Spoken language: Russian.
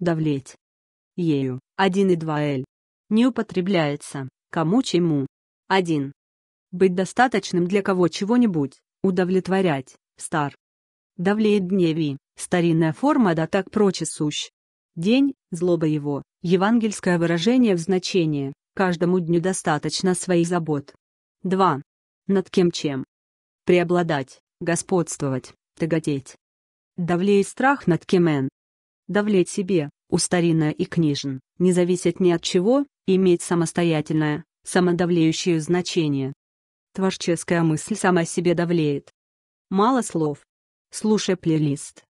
давлеть. Ею 1 и 2 Л. Не употребляется, кому чему. 1. Быть достаточным для кого чего-нибудь, удовлетворять, стар. Давлеет дневи, старинная форма да так проче сущ. День, злоба его, евангельское выражение в значении, каждому дню достаточно своих забот. 2. Над кем чем? Преобладать, господствовать, тяготеть. Давлеет страх над кемен давлеть себе, у и книжен, не зависеть ни от чего, иметь самостоятельное, самодавлеющее значение. Творческая мысль сама себе давлеет. Мало слов. Слушай плейлист.